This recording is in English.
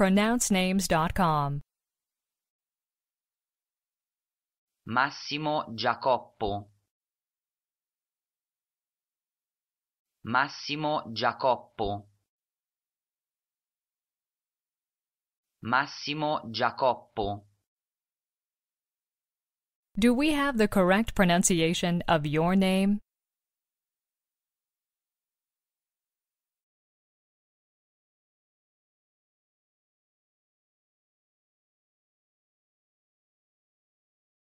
pronouncenames.com. Massimo Giacoppo Massimo Giacoppo Massimo Giacoppo Do we have the correct pronunciation of your name?